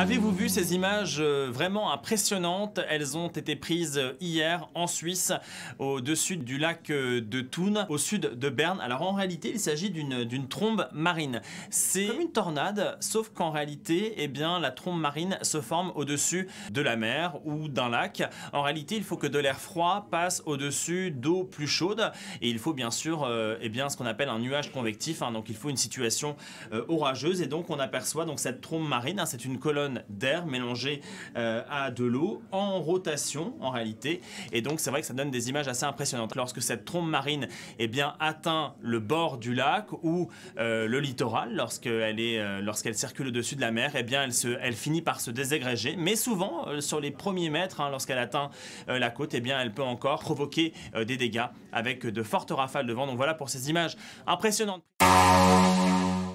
Avez-vous vu ces images euh, vraiment impressionnantes Elles ont été prises euh, hier en Suisse, au-dessus du lac euh, de Thun, au sud de Berne. Alors en réalité, il s'agit d'une trombe marine. C'est comme une tornade, sauf qu'en réalité, eh bien, la trombe marine se forme au-dessus de la mer ou d'un lac. En réalité, il faut que de l'air froid passe au-dessus d'eau plus chaude. Et il faut bien sûr eh bien, ce qu'on appelle un nuage convectif. Hein. donc il faut une situation orageuse. Et donc on aperçoit donc, cette trombe marine. Hein. c'est une colonne d'air mélangé euh, à de l'eau en rotation en réalité. Et donc c'est vrai que ça donne des images assez impressionnantes. Lorsque cette trombe marine et eh bien, atteint le bord du lac ou euh, le littoral, lorsqu'elle est euh, lorsqu'elle circule au-dessus de la mer, et eh bien, elle, se, elle finit par se désagréger. Mais souvent, sur les premiers mètres, hein, lorsqu'elle atteint la côte, et eh bien, elle peut encore provoquer des dégâts avec de fortes rafales de vent. Donc voilà pour ces images impressionnantes.